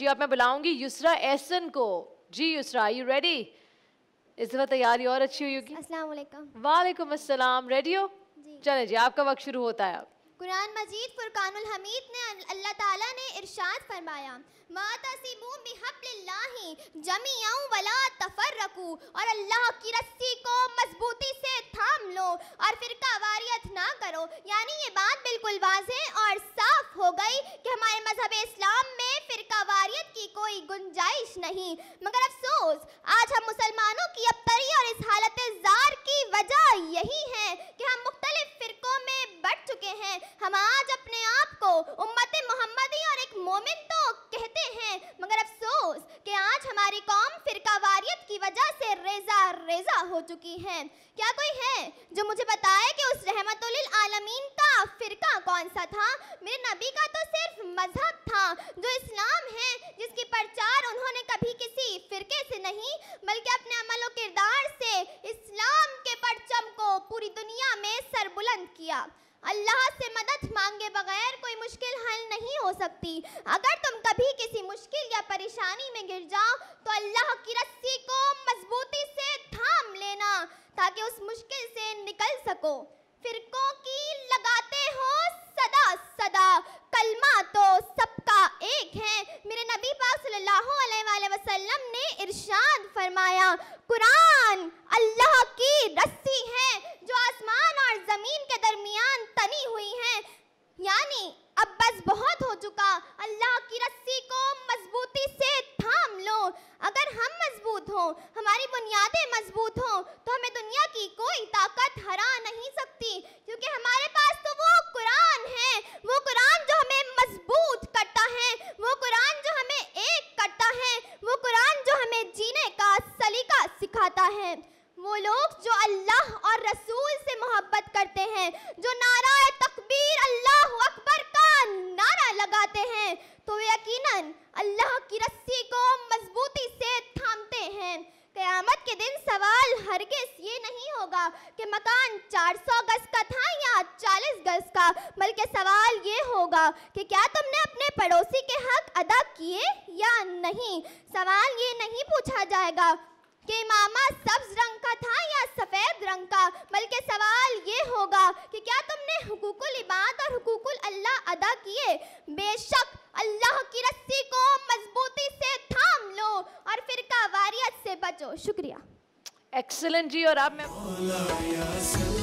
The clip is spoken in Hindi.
जी आप मैं बुलाऊंगी युसरा एसन को जी युसरा यू रेडी इस दफा तैयारी और अच्छी हुई होगी अस्सलाम वालेकुम वालेकुम अस्सलाम रेडी हो चले जी आपका वक्त शुरू होता है कुरान मजीद फुरकानुल हमीद ने अल्लाह ताला ने इरशाद फरमाया मा तसिमू बिहब्लिल्लाहि जमीअन वला तफरकू और अल्लाह की रस्सी को मजबूती से थाम लो हमारे मजहब इस्लाम में फिरकावारियत की कोई गुंजाइश नहीं मगर अफसोस आज हम मुसलमानों की अबतरी और इस हालत जार की वजह यही है कि हम मुख्तलिफ फ़िरकों में बढ़ चुके हैं हम आज अपने आप को उम्मत मोहम्मदी और एक मोमिन तो कहते हैं मगर अफसोस कि आज हमारी कौम फिरकावारियत की वजह से रेजा रेजा हो चुकी है क्या कोई है जो मुझे बताए कि उस रहमतुल आलमीन का फ़िरका कौन सा था मेरे नबी का तो सिर्फ नहीं बल्कि अपने अमल किरदार से इस्लाम के परचम को पूरी दुनिया में सरबुलंद किया अल्लाह से मदद मांगे बगैर कोई मुश्किल हल नहीं हो सकती अगर तुम कभी किसी मुश्किल या परेशानी में गिर जाओ तो अल्लाह की रस्सी को मजबूती से थाम लेना ताकि उस मुश्किल से निकल सको फिरकों की वसल्लम ने इरशाद फरमाया कुरान अल्लाह की रस्सी है जो आसमान और ज़मीन के दरमियान तनी हुई है यानी अब बस बहुत हो चुका अल्लाह की रस्सी को मजबूती से थाम लो अगर हम मजबूत हों हमारी बुनियादें मजबूत हों तो हमें दुनिया की कोई ताकत हरा नहीं सकती क्योंकि हमारे पास वो लोग जो अल्लाह और रसूल से मोहब्बत करते हैं जो नारा तकबीर अल्लाह अकबर का नारा लगाते हैं तो वे यकीनन अल्लाह की रस्सी को मजबूती से थामते हैं क़यामत के दिन सवाल हरगिज ये नहीं होगा कि मकान 400 गज का था या 40 गज का बल्कि सवाल ये होगा कि क्या तुमने अपने पड़ोसी के हक अदा किए या नहीं सवाल ये नहीं पूछा जाएगा कि मामा सब्ज रंग चाहिए बेशक अल्लाह की रस्सी को मजबूती से थाम लो और फिर का वारियत से बचो शुक्रिया एक्सेलेंट जी और आप मैं